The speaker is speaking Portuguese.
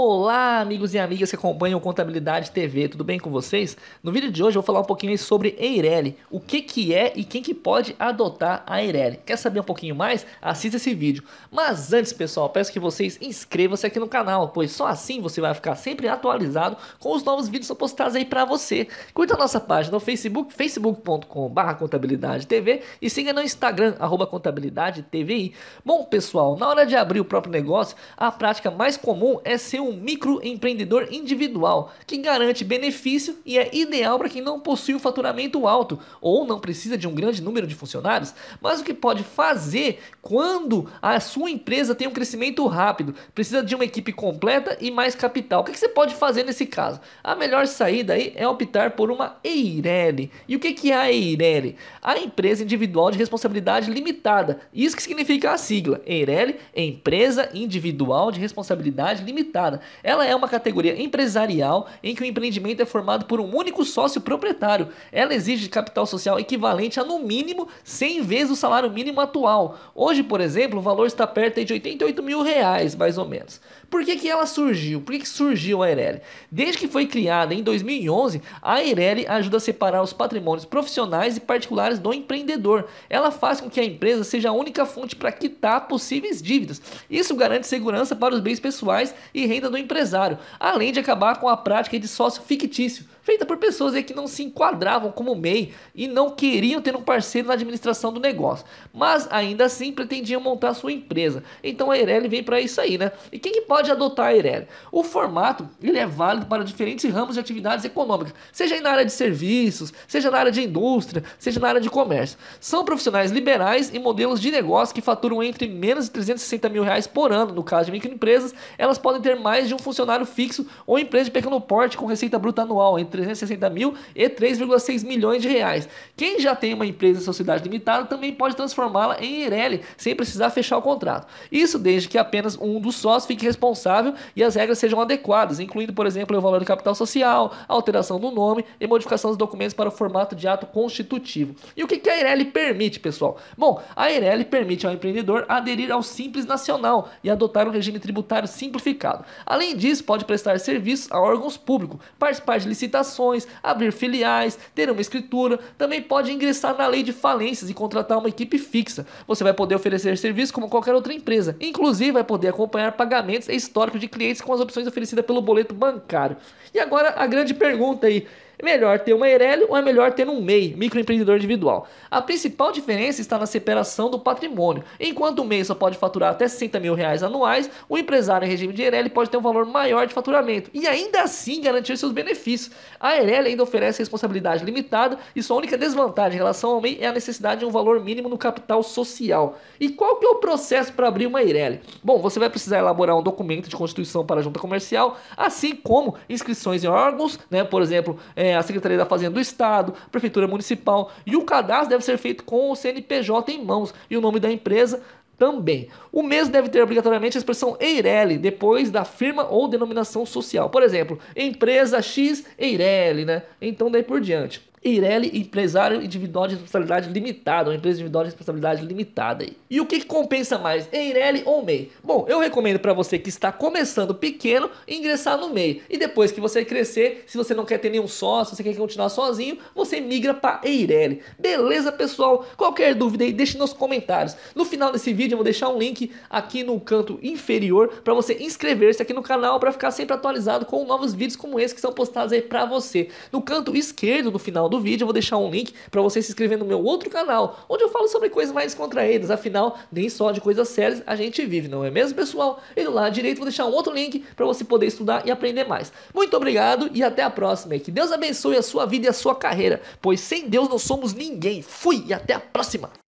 Olá, amigos e amigas que acompanham Contabilidade TV, tudo bem com vocês? No vídeo de hoje eu vou falar um pouquinho sobre Eireli, o que que é e quem que pode adotar a Eireli. Quer saber um pouquinho mais? Assista esse vídeo. Mas antes, pessoal, peço que vocês inscrevam-se aqui no canal, pois só assim você vai ficar sempre atualizado com os novos vídeos postados aí para você. Curta a nossa página no Facebook, facebook.com.br Contabilidade TV e siga no Instagram, arroba Contabilidade TVI. Bom, pessoal, na hora de abrir o próprio negócio, a prática mais comum é ser um um microempreendedor individual que garante benefício e é ideal para quem não possui um faturamento alto ou não precisa de um grande número de funcionários, mas o que pode fazer quando a sua empresa tem um crescimento rápido, precisa de uma equipe completa e mais capital. O que você pode fazer nesse caso? A melhor saída aí é optar por uma EIRELI. E o que é a EIRELI? A empresa individual de responsabilidade limitada. Isso que significa a sigla EIRELI, empresa individual de responsabilidade limitada ela é uma categoria empresarial em que o empreendimento é formado por um único sócio proprietário. Ela exige capital social equivalente a no mínimo 100 vezes o salário mínimo atual. Hoje, por exemplo, o valor está perto de 88 mil reais, mais ou menos. Por que, que ela surgiu? Por que, que surgiu a Ereli? Desde que foi criada em 2011, a Ereli ajuda a separar os patrimônios profissionais e particulares do empreendedor. Ela faz com que a empresa seja a única fonte para quitar possíveis dívidas. Isso garante segurança para os bens pessoais e renda renda do empresário, além de acabar com a prática de sócio fictício, feita por pessoas aí que não se enquadravam como MEI e não queriam ter um parceiro na administração do negócio, mas ainda assim pretendiam montar sua empresa. Então a Ereli vem para isso aí, né? E quem que pode adotar a Ereli? O formato ele é válido para diferentes ramos de atividades econômicas, seja na área de serviços, seja na área de indústria, seja na área de comércio. São profissionais liberais e modelos de negócio que faturam entre menos de 360 mil reais por ano. No caso de microempresas, elas podem ter mais de um funcionário fixo ou empresa de pequeno porte com receita bruta anual entre 360 mil e 3,6 milhões de reais. Quem já tem uma empresa em sociedade limitada também pode transformá-la em IRL sem precisar fechar o contrato. Isso desde que apenas um dos sócios fique responsável e as regras sejam adequadas, incluindo, por exemplo, o valor do capital social, alteração do nome e modificação dos documentos para o formato de ato constitutivo. E o que a IRL permite, pessoal? Bom, a IRL permite ao empreendedor aderir ao Simples Nacional e adotar um regime tributário simplificado. Além disso, pode prestar serviços a órgãos públicos, participar de licitações operações, abrir filiais, ter uma escritura, também pode ingressar na lei de falências e contratar uma equipe fixa. Você vai poder oferecer serviço como qualquer outra empresa, inclusive vai poder acompanhar pagamentos e histórico de clientes com as opções oferecidas pelo boleto bancário. E agora a grande pergunta aí, é melhor ter uma Eireli ou é melhor ter um MEI, microempreendedor individual? A principal diferença está na separação do patrimônio. Enquanto o MEI só pode faturar até 60 mil reais anuais, o empresário em regime de Eireli pode ter um valor maior de faturamento e ainda assim garantir seus benefícios. A Eireli ainda oferece responsabilidade limitada e sua única desvantagem em relação ao MEI é a necessidade de um valor mínimo no capital social. E qual que é o processo para abrir uma Eireli? Bom, você vai precisar elaborar um documento de constituição para a junta comercial, assim como inscrições em órgãos, né? por exemplo, é, é, a Secretaria da Fazenda do Estado, a Prefeitura Municipal. E o cadastro deve ser feito com o CNPJ em mãos e o nome da empresa também. O mesmo deve ter obrigatoriamente a expressão Eireli, depois da firma ou denominação social. Por exemplo, empresa X Eireli, né? Então daí por diante. Eireli, empresário individual de responsabilidade limitada, uma empresa individual de responsabilidade limitada. Aí. E o que, que compensa mais, Eireli ou MEI? Bom, eu recomendo para você que está começando pequeno, ingressar no MEI. E depois que você crescer, se você não quer ter nenhum sócio, você quer continuar sozinho, você migra para Eireli. Beleza, pessoal? Qualquer dúvida aí, deixe nos comentários. No final desse vídeo, eu vou deixar um link aqui no canto inferior para você inscrever-se aqui no canal para ficar sempre atualizado com novos vídeos como esse que são postados aí para você. No canto esquerdo, no final final do vídeo, eu vou deixar um link para você se inscrever no meu outro canal, onde eu falo sobre coisas mais contraídas, afinal, nem só de coisas sérias a gente vive, não é mesmo, pessoal? E do lado direito vou deixar um outro link para você poder estudar e aprender mais. Muito obrigado e até a próxima. E que Deus abençoe a sua vida e a sua carreira, pois sem Deus não somos ninguém. Fui e até a próxima.